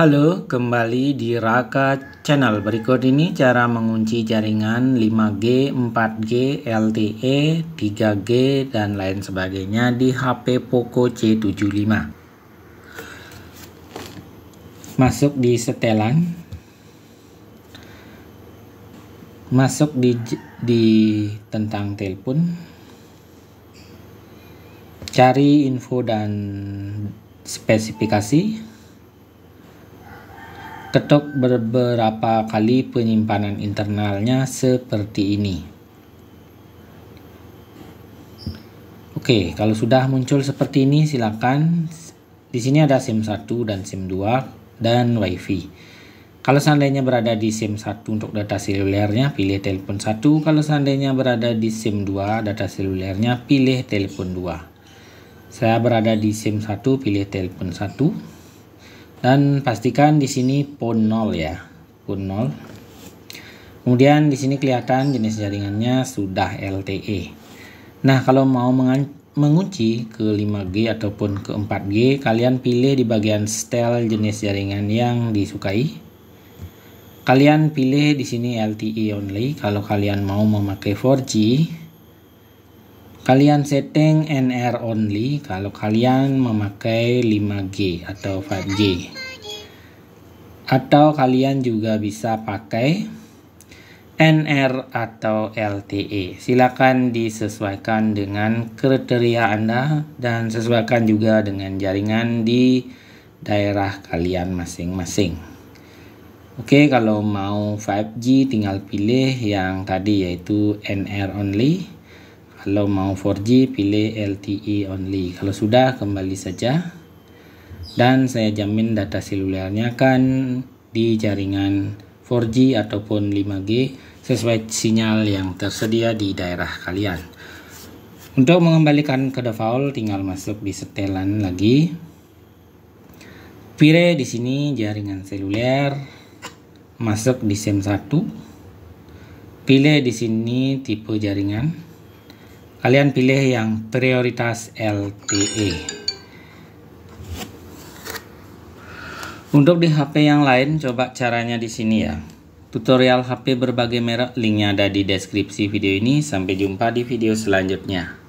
Halo, kembali di Raka Channel. Berikut ini cara mengunci jaringan 5G, 4G, LTE, 3G, dan lain sebagainya di HP Poco C75. Masuk di setelan. Masuk di, di tentang telepon. Cari info dan spesifikasi Ketuk beberapa kali penyimpanan internalnya seperti ini. Oke, kalau sudah muncul seperti ini silakan di sini ada SIM 1 dan SIM 2 dan WiFi. Kalau seandainya berada di SIM 1 untuk data selulernya, pilih telepon 1. Kalau seandainya berada di SIM 2 data selulernya, pilih telepon 2. Saya berada di SIM 1, pilih telepon 1. Dan pastikan di sini pun 0 ya, pun 0. Kemudian di sini kelihatan jenis jaringannya sudah LTE. Nah, kalau mau mengunci ke 5G ataupun ke 4G, kalian pilih di bagian style jenis jaringan yang disukai. Kalian pilih di sini LTE only kalau kalian mau memakai 4G Kalian setting NR only kalau kalian memakai 5G atau 5G. Atau kalian juga bisa pakai NR atau LTE. Silakan disesuaikan dengan kriteria Anda dan sesuaikan juga dengan jaringan di daerah kalian masing-masing. Oke, kalau mau 5G tinggal pilih yang tadi yaitu NR only kalau mau 4G pilih LTE only kalau sudah kembali saja dan saya jamin data selulernya akan di jaringan 4G ataupun 5G sesuai sinyal yang tersedia di daerah kalian untuk mengembalikan ke default tinggal masuk di setelan lagi Pilih di sini jaringan seluler masuk di SIM 1 pilih di sini tipe jaringan Kalian pilih yang prioritas LTE. Untuk di HP yang lain, coba caranya di sini ya. Tutorial HP berbagai merek linknya ada di deskripsi video ini. Sampai jumpa di video selanjutnya.